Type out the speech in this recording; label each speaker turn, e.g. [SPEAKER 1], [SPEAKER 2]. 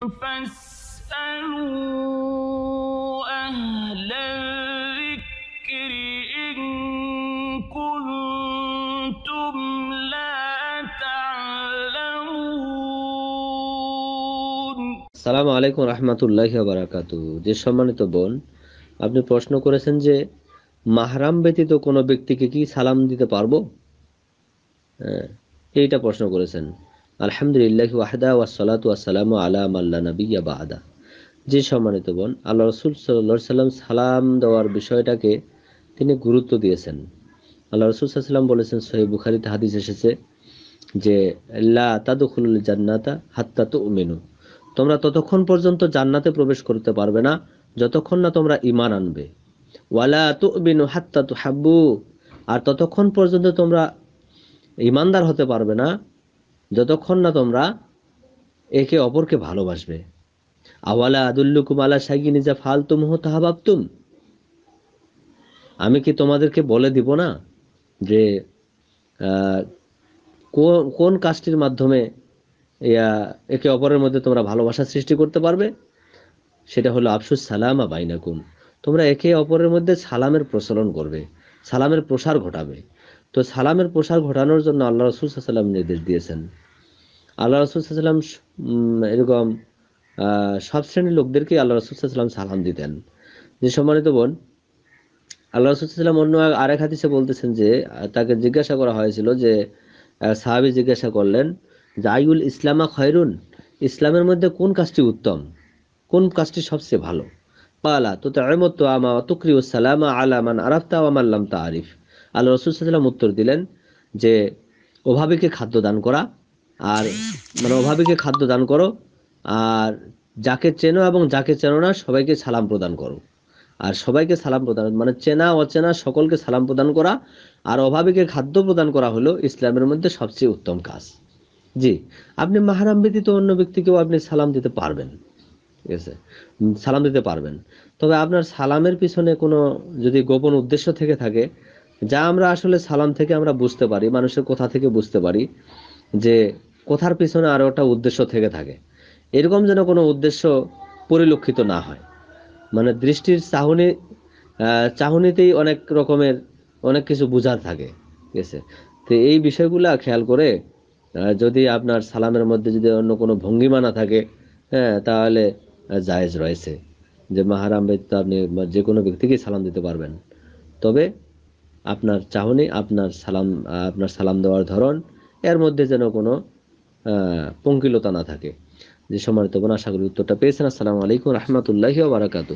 [SPEAKER 1] সালাম আলাইকুম রহমতুল্লাহ বারাকাত যে সম্মানিত বোন আপনি প্রশ্ন করেছেন যে মাহরাম ব্যতীত কোন ব্যক্তিকে কি সালাম দিতে পারবো হ্যাঁ এইটা প্রশ্ন করেছেন আলহামদুলিল্লাহ ওয়াহদা ওয়াসালাত ওয়াসালাম আলা মাল্লা নবী বাহাদা যে সম্মানিত বোন আল্লাহ রসুল সাল্লা সাল্লাম সালাম দেওয়ার বিষয়টাকে তিনি গুরুত্ব দিয়েছেন আল্লাহ রসুল সাল্লাম বলেছেন সহি বুখারিতে হাদিস এসেছে যে লা তাদুখুল জান্নাতা হাত্তা তো উমেনু তোমরা ততক্ষণ পর্যন্ত জান্নাতে প্রবেশ করতে পারবে না যতক্ষণ না তোমরা ইমান আনবে ওয়ালা তু বিনু হাত্তা তু হাব্বু আর ততক্ষণ পর্যন্ত তোমরা ইমানদার হতে পারবে না যতক্ষণ না তোমরা একে অপরকে ভালোবাসবে আওয়ালা আদুল্লুকুম আলা সাইগি নিজা ফালতু মোহ তাহা ভাবতুম আমি কি তোমাদেরকে বলে দিব না যে কোন কাজটির মাধ্যমে ইয়া একে অপরের মধ্যে তোমরা ভালোবাসা সৃষ্টি করতে পারবে সেটা হলো আফসুস সালামা বাইনাকুম তোমরা একে অপরের মধ্যে সালামের প্রচলন করবে সালামের প্রসার ঘটাবে তো সালামের প্রসার ঘটানোর জন্য আল্লাহ রসুল সাল্লাম নির্দেশ দিয়েছেন আল্লাহ রসুল সাল্লাম এরকম সব শ্রেণীর লোকদেরকে আল্লাহ রসুল সাল্লাম সালাম দিতেন যে সম্মানিত বোন আল্লাহ সাল্লাম অন্য আরেক হাদিসে বলতেছেন যে তাকে জিজ্ঞাসা করা হয়েছিল যে সাহাবি জিজ্ঞাসা করলেন জাইউল ইসলামা খয়রুন ইসলামের মধ্যে কোন কাজটি উত্তম কোন কাজটি সবচেয়ে ভালো পালা তো তেমত আমা তুকরি সালামা আলামান আরাফতা আমাল্লাম তা আরিফ আল্লাহ রসুলাম উত্তর দিলেন যে অভাবীকে খাদ্য দান করা আর মানে অভাবীকে খাদ্য দান করো আর যাকে চেনো এবং যাকে চেনো না সবাইকে সালাম প্রদান করো আর সবাইকে সালাম প্রদান মানে চেনা অচেনা সকলকে সালাম প্রদান করা আর অভাবীকে খাদ্য প্রদান করা হলো ইসলামের মধ্যে সবচেয়ে উত্তম কাজ জি আপনি মাহারাম ব্যতীত অন্য ব্যক্তিকেও আপনি সালাম দিতে পারবেন ঠিক আছে সালাম দিতে পারবেন তবে আপনার সালামের পিছনে কোনো যদি গোপন উদ্দেশ্য থেকে থাকে যা আমরা আসলে সালাম থেকে আমরা বুঝতে পারি মানুষের কোথা থেকে বুঝতে পারি যে কোথার পিছনে আরও একটা উদ্দেশ্য থেকে থাকে এরকম যেন কোনো উদ্দেশ্য পরিলক্ষিত না হয় মানে দৃষ্টির চাহনি চাহনিতেই অনেক রকমের অনেক কিছু বোঝার থাকে ঠিক আছে তো এই বিষয়গুলা খেয়াল করে যদি আপনার সালামের মধ্যে যদি অন্য কোনো ভঙ্গিমা না থাকে হ্যাঁ তাহলে জায়েজ রয়েছে যে মাহারাম ব্যক্তি আপনি যে কোনো ব্যক্তিকেই সালাম দিতে পারবেন তবে আপনার চাহনি আপনার সালাম আপনার সালাম দেওয়ার ধরন এর মধ্যে যেন কোনো পঙ্কিলতা না থাকে যে সম্মানিত বোন আশা করি উত্তরটা পেয়েছেন আসসালামু আলাইকুম রহমতুল্লাহ বারাকাতু